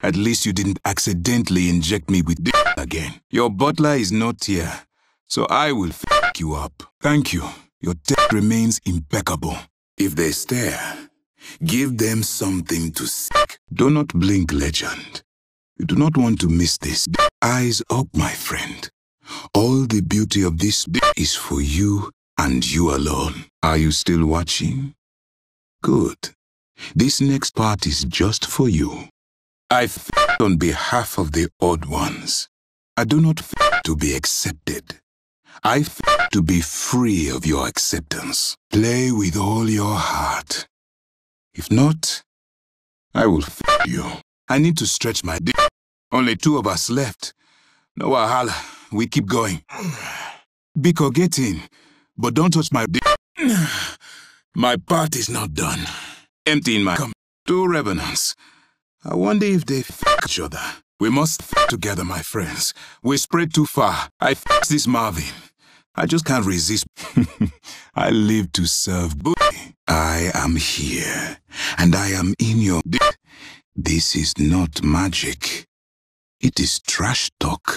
At least you didn't accidentally inject me with this again. Your butler is not here, so I will fuck you up. Thank you. Your death remains impeccable. If they stare, give them something to seek. Do not blink, legend. You do not want to miss this. Eyes up, my friend. All the beauty of this is for you and you alone. Are you still watching? Good. This next part is just for you. I f on behalf of the odd ones. I do not f to be accepted. I f to be free of your acceptance. Play with all your heart. If not, I will f you. I need to stretch my dick. Only two of us left. No wahala. We keep going. Biko, get in. But don't touch my dick. My part is not done. Emptying my... Come. Two revenants. I wonder if they f each other. We must f together, my friends. We spread too far. I I f this Marvin. I just can't resist. I live to serve booty. I am here, and I am in your This is not magic. It is trash talk.